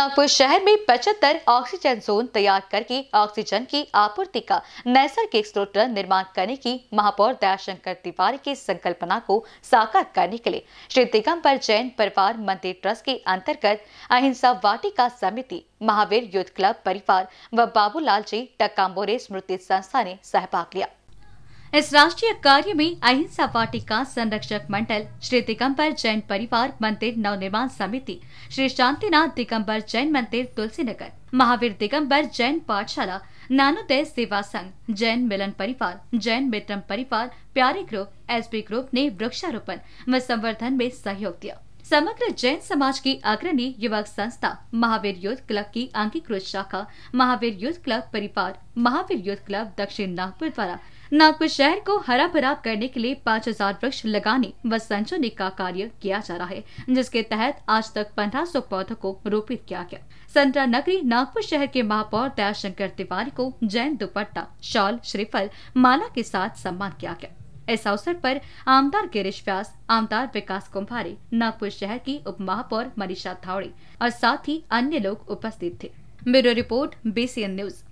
नागपुर शहर में पचहत्तर ऑक्सीजन जोन तैयार करके ऑक्सीजन की आपूर्ति का नैसर्गिक स्रोत निर्माण करने की महापौर दयाशंकर तिवारी की संकल्पना को साकार करने के लिए श्री दिगम्बर जैन परिवार मंदिर ट्रस्ट के अंतर्गत अहिंसा वाटिका समिति महावीर युद्ध क्लब परिवार व बाबूलाल जी टक्का स्मृति संस्था ने सहभाग लिया इस राष्ट्रीय कार्य में अहिंसा पार्टी का संरक्षक मंडल श्री दिगम्बर जैन परिवार मंदिर नवनिर्माण समिति श्री शांतिनाथ दिगम्बर जैन मंदिर तुलसी नगर महावीर दिगम्बर जैन पाठशाला नानोदय सेवा संघ जैन मिलन परिवार जैन मित्रम परिवार प्यारे ग्रुप एसबी ग्रुप ने वृक्षारोपण व संवर्धन में सहयोग दिया समग्र जैन समाज की अग्रणी युवक संस्था महावीर युद्ध क्लब की अंकीकृत शाखा महावीर युद्ध क्लब परिवार महावीर युद्ध क्लब दक्षिण नागपुर द्वारा नागपुर शहर को हरा भरा करने के लिए 5000 वृक्ष लगाने व संचने का कार्य किया जा रहा है जिसके तहत आज तक 1500 पौधों को रोपित किया गया संतरा नगरी नागपुर शहर के महापौर दयाशंकर तिवारी को जैन दुपट्टा शॉल श्रीफल माला के साथ सम्मान किया गया इस अवसर पर आमदार गिरीश व्यास आमदार विकास कुम्भारी नागपुर शहर की उप महापौर मनीषा थावड़ी और साथ ही अन्य लोग उपस्थित थे ब्यूरो रिपोर्ट बीसीएन न्यूज